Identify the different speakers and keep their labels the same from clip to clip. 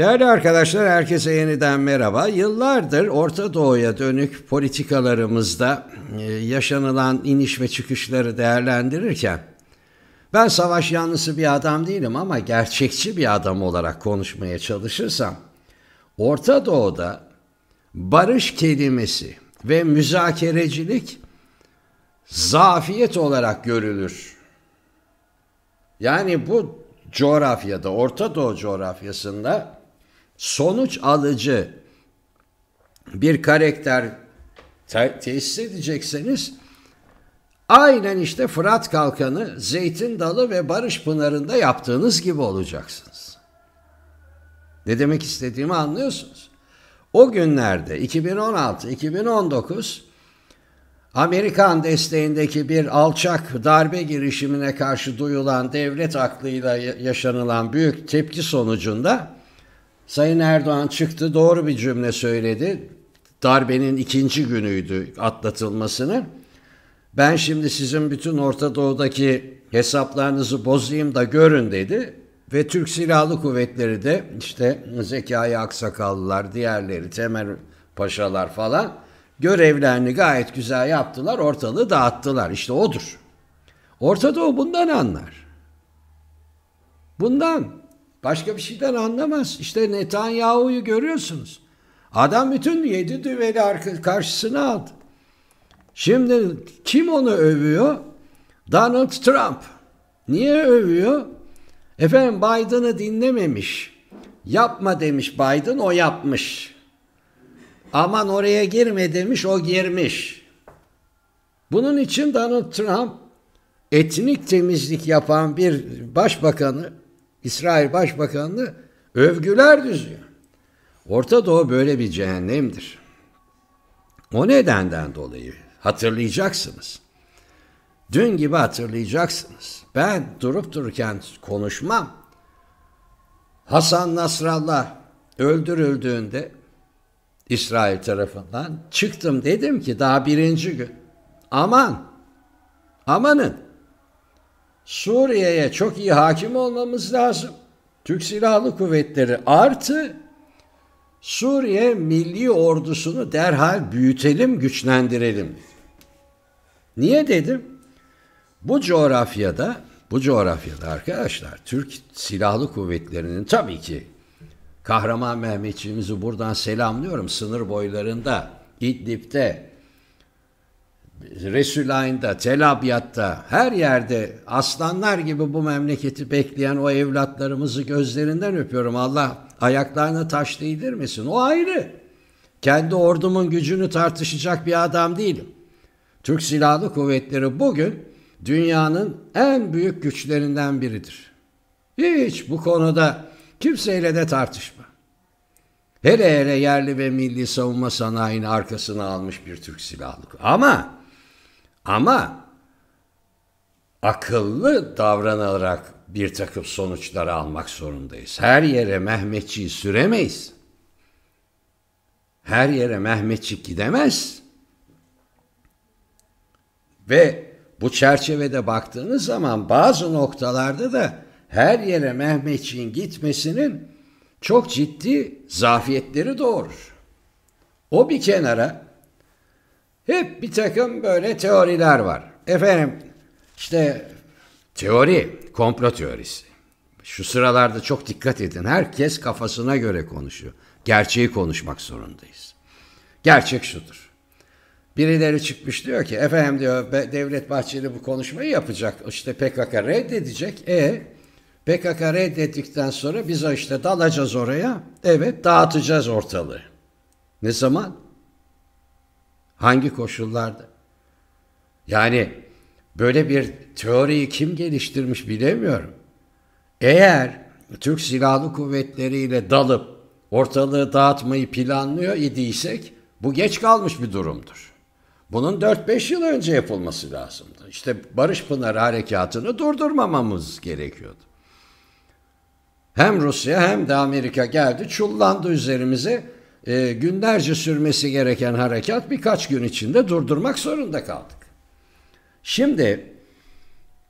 Speaker 1: Değerli arkadaşlar herkese yeniden merhaba. Yıllardır Orta Doğu'ya dönük politikalarımızda e, yaşanılan iniş ve çıkışları değerlendirirken ben savaş yanlısı bir adam değilim ama gerçekçi bir adam olarak konuşmaya çalışırsam Orta Doğu'da barış kelimesi ve müzakerecilik zafiyet olarak görülür. Yani bu coğrafyada, Orta Doğu coğrafyasında sonuç alıcı bir karakter te tesis edecekseniz aynen işte Fırat Kalkanı, Zeytin Dalı ve Barış Pınarı'nda yaptığınız gibi olacaksınız. Ne demek istediğimi anlıyorsunuz. O günlerde 2016-2019 Amerikan desteğindeki bir alçak darbe girişimine karşı duyulan devlet aklıyla yaşanılan büyük tepki sonucunda Sayın Erdoğan çıktı doğru bir cümle söyledi. Darbenin ikinci günüydü atlatılmasını. Ben şimdi sizin bütün Orta Doğu'daki hesaplarınızı bozayım da görün dedi. Ve Türk Silahlı Kuvvetleri de işte Zekai Aksakallılar, diğerleri Temel Paşalar falan görevlerini gayet güzel yaptılar, ortalığı dağıttılar. İşte odur. Orta Doğu bundan anlar. Bundan. Başka bir şeyden anlamaz. İşte Netanyahu'yu görüyorsunuz. Adam bütün yedi düveli karşısına aldı. Şimdi kim onu övüyor? Donald Trump. Niye övüyor? Efendim Biden'ı dinlememiş. Yapma demiş Biden, o yapmış. Aman oraya girme demiş, o girmiş. Bunun için Donald Trump etnik temizlik yapan bir başbakanı İsrail Başbakanlığı övgüler düzüyor. Orta Doğu böyle bir cehennemdir. O nedenden dolayı hatırlayacaksınız. Dün gibi hatırlayacaksınız. Ben durup dururken konuşmam. Hasan Nasrallah öldürüldüğünde İsrail tarafından çıktım dedim ki daha birinci gün aman amanın Suriye'ye çok iyi hakim olmamız lazım. Türk Silahlı Kuvvetleri artı Suriye milli ordusunu derhal büyütelim, güçlendirelim. Niye dedim? Bu coğrafyada, bu coğrafyada arkadaşlar Türk Silahlı Kuvvetleri'nin tabii ki Kahraman Mehmetçiğimizi buradan selamlıyorum sınır boylarında, İdlib'de, Resulayn'da, Tel Abyad'da, her yerde aslanlar gibi bu memleketi bekleyen o evlatlarımızı gözlerinden öpüyorum. Allah ayaklarına taş değdirmesin. O ayrı. Kendi ordumun gücünü tartışacak bir adam değilim. Türk Silahlı Kuvvetleri bugün dünyanın en büyük güçlerinden biridir. Hiç bu konuda kimseyle de tartışma. Hele hele yerli ve milli savunma sanayini arkasına almış bir Türk silahlı. Ama ama akıllı davranarak bir takım sonuçları almak zorundayız. Her yere Mehmetçi süremeyiz. Her yere Mehmetçi gidemez. Ve bu çerçevede baktığınız zaman bazı noktalarda da her yere Mehmetçiğin gitmesinin çok ciddi zafiyetleri doğurur. O bir kenara hep bir takım böyle teoriler var. Efendim işte teori, komplo teorisi. Şu sıralarda çok dikkat edin. Herkes kafasına göre konuşuyor. Gerçeği konuşmak zorundayız. Gerçek şudur. Birileri çıkmış diyor ki efendim diyor Devlet Bahçeli bu konuşmayı yapacak. İşte PKK reddedecek. E PKK reddettikten sonra biz işte dalacağız oraya. Evet dağıtacağız ortalığı. Ne zaman? Hangi koşullarda? Yani böyle bir teoriyi kim geliştirmiş bilemiyorum. Eğer Türk Silahlı Kuvvetleri ile dalıp ortalığı dağıtmayı planlıyor idiysek bu geç kalmış bir durumdur. Bunun 4-5 yıl önce yapılması lazımdı. İşte Barış Pınar harekatını durdurmamamız gerekiyordu. Hem Rusya hem de Amerika geldi çullandı üzerimize e, günlerce sürmesi gereken harekat birkaç gün içinde durdurmak zorunda kaldık. Şimdi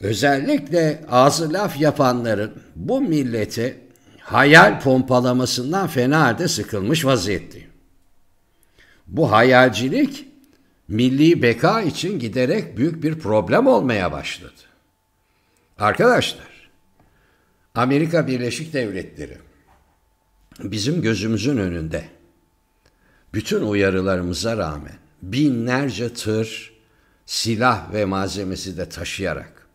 Speaker 1: özellikle ağzı laf yapanların bu milleti hayal pompalamasından fena halde sıkılmış vaziyette. Bu hayalcilik milli beka için giderek büyük bir problem olmaya başladı. Arkadaşlar, Amerika Birleşik Devletleri bizim gözümüzün önünde bütün uyarılarımıza rağmen binlerce tır silah ve malzemesi de taşıyarak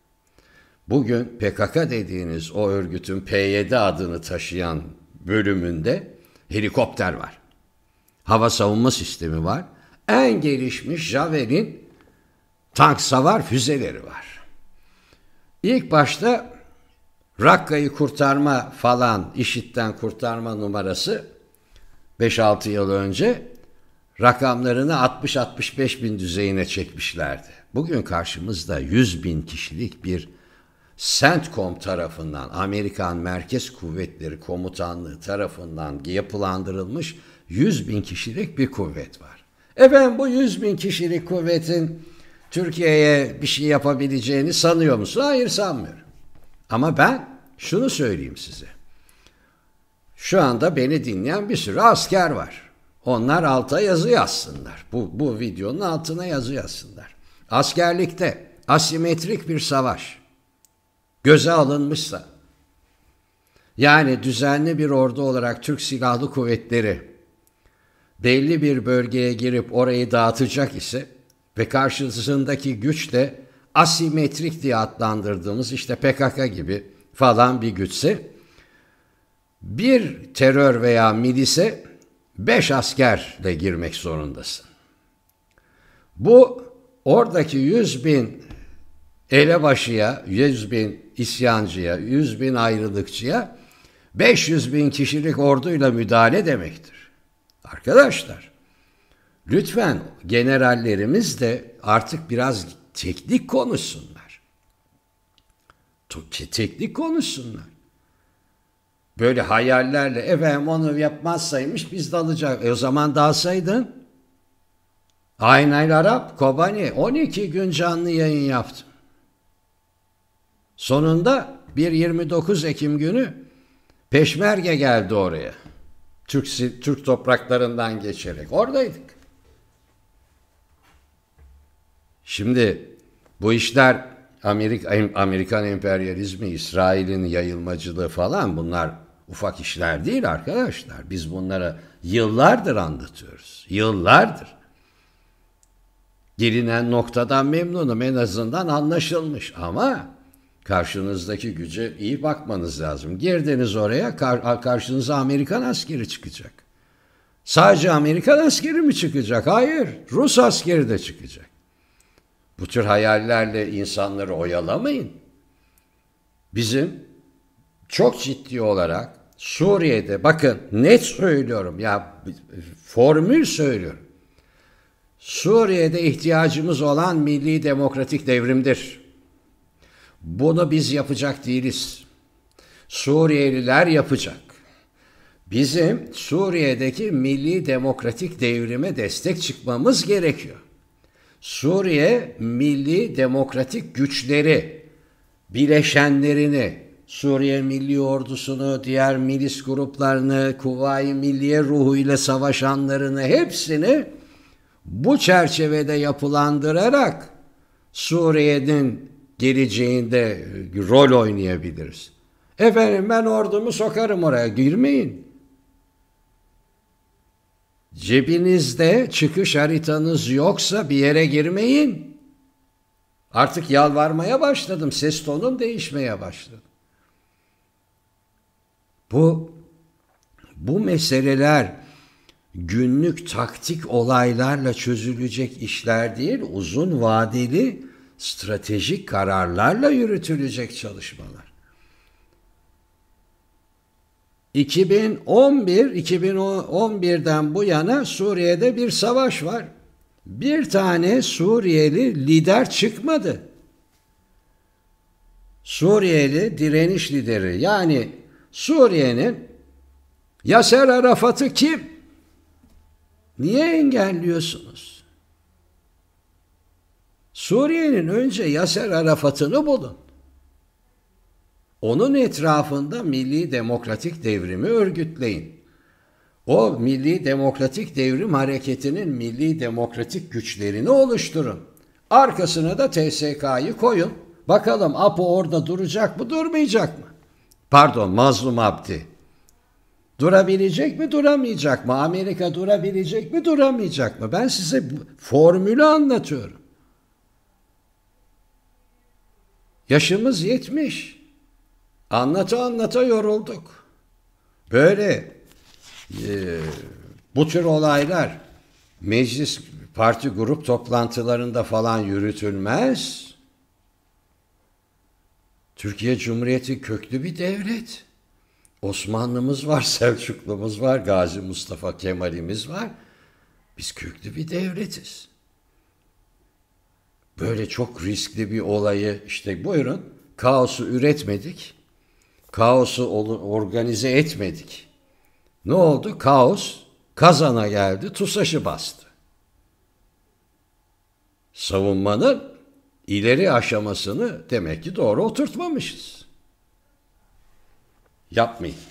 Speaker 1: bugün PKK dediğiniz o örgütün PYD adını taşıyan bölümünde helikopter var. Hava savunma sistemi var. En gelişmiş Javelin tank savar füzeleri var. İlk başta Rakka'yı kurtarma falan, işitten kurtarma numarası 5-6 yıl önce rakamlarını 60-65 bin düzeyine çekmişlerdi. Bugün karşımızda 100 bin kişilik bir CENTCOM tarafından, Amerikan Merkez Kuvvetleri Komutanlığı tarafından yapılandırılmış 100 bin kişilik bir kuvvet var. Efendim bu 100 bin kişilik kuvvetin Türkiye'ye bir şey yapabileceğini sanıyor musun? Hayır sanmıyorum. Ama ben şunu söyleyeyim size. Şu anda beni dinleyen bir sürü asker var. Onlar alta yazı yazsınlar. Bu, bu videonun altına yazı yazsınlar. Askerlikte asimetrik bir savaş göze alınmışsa yani düzenli bir ordu olarak Türk Silahlı Kuvvetleri belli bir bölgeye girip orayı dağıtacak ise ve karşısındaki güç de asimetrik diye adlandırdığımız işte PKK gibi falan bir güçse bir terör veya milise beş asker de girmek zorundasın. Bu oradaki yüz bin elebaşıya, yüz bin isyancıya, yüz bin ayrılıkçıya 500 bin kişilik orduyla müdahale demektir. Arkadaşlar lütfen generallerimiz de artık biraz teknik konuşsunlar. Teknik konuşsunlar. Böyle hayallerle efendim onu yapmazsaymış biz dalacak. E o zaman dalsaydın. Aynayla Arap, Kobani 12 gün canlı yayın yaptım. Sonunda bir 29 Ekim günü peşmerge geldi oraya. Türk, Türk topraklarından geçerek. Oradaydık. Şimdi bu işler Amerika, Amerikan emperyalizmi, İsrail'in yayılmacılığı falan bunlar ufak işler değil arkadaşlar. Biz bunlara yıllardır anlatıyoruz. Yıllardır. Gelinen noktadan memnunum en azından anlaşılmış ama karşınızdaki güce iyi bakmanız lazım. Girdiniz oraya kar karşınıza Amerikan askeri çıkacak. Sadece Amerikan askeri mi çıkacak? Hayır, Rus askeri de çıkacak. Bu tür hayallerle insanları oyalamayın. Bizim çok ciddi olarak Suriye'de bakın net söylüyorum ya formül söylüyorum. Suriye'de ihtiyacımız olan milli demokratik devrimdir. Bunu biz yapacak değiliz. Suriyeliler yapacak. Bizim Suriye'deki milli demokratik devrime destek çıkmamız gerekiyor. Suriye milli demokratik güçleri, bileşenlerini, Suriye Milli Ordusunu, diğer milis gruplarını, Kuvayi Milliye ruhuyla savaşanlarını hepsini bu çerçevede yapılandırarak Suriye'nin geleceğinde rol oynayabiliriz. Efendim ben ordumu sokarım oraya girmeyin. Cebinizde çıkış haritanız yoksa bir yere girmeyin. Artık yalvarmaya başladım. Ses tonum değişmeye başladı. Bu bu meseleler günlük taktik olaylarla çözülecek işler değil, uzun vadeli stratejik kararlarla yürütülecek çalışmalar. 2011 2011'den bu yana Suriye'de bir savaş var. Bir tane Suriyeli lider çıkmadı. Suriyeli direniş lideri yani Suriye'nin Yaser Arafat'ı kim? Niye engelliyorsunuz? Suriye'nin önce Yaser Arafat'ını bulun. Onun etrafında milli demokratik devrimi örgütleyin. O milli demokratik devrim hareketinin milli demokratik güçlerini oluşturun. Arkasına da TSK'yı koyun. Bakalım APO orada duracak mı durmayacak mı? pardon Mazlum Abdi. Durabilecek mi duramayacak mı? Amerika durabilecek mi duramayacak mı? Ben size formülü anlatıyorum. Yaşımız yetmiş. Anlata anlata yorulduk. Böyle e, bu tür olaylar meclis parti grup toplantılarında falan yürütülmez. Türkiye Cumhuriyeti köklü bir devlet. Osmanlımız var, Selçuklumuz var, Gazi Mustafa Kemal'imiz var. Biz köklü bir devletiz. Böyle çok riskli bir olayı işte buyurun kaosu üretmedik. Kaosu organize etmedik. Ne oldu? Kaos kazana geldi, TUSAŞ'ı bastı. Savunmanın ileri aşamasını demek ki doğru oturtmamışız. Yapmayın.